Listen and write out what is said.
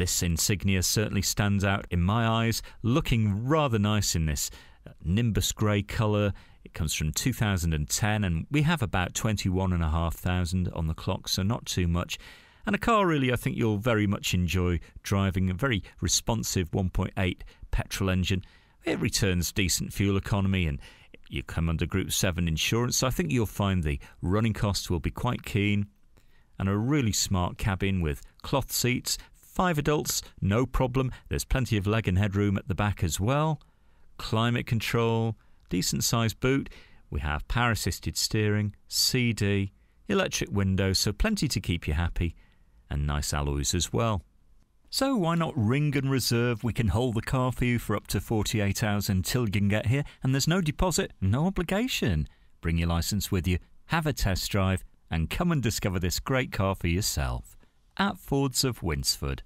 This insignia certainly stands out in my eyes, looking rather nice in this uh, nimbus grey colour. It comes from 2010 and we have about 21,500 on the clock, so not too much. And a car really I think you'll very much enjoy driving, a very responsive 1.8 petrol engine. It returns decent fuel economy and you come under Group 7 insurance, so I think you'll find the running costs will be quite keen. And a really smart cabin with cloth seats, Five adults, no problem. There's plenty of leg and headroom at the back as well. Climate control, decent sized boot. We have power assisted steering, CD, electric windows, so plenty to keep you happy, and nice alloys as well. So why not ring and reserve? We can hold the car for you for up to 48 hours until you can get here, and there's no deposit, no obligation. Bring your license with you, have a test drive, and come and discover this great car for yourself at Fords of Winsford.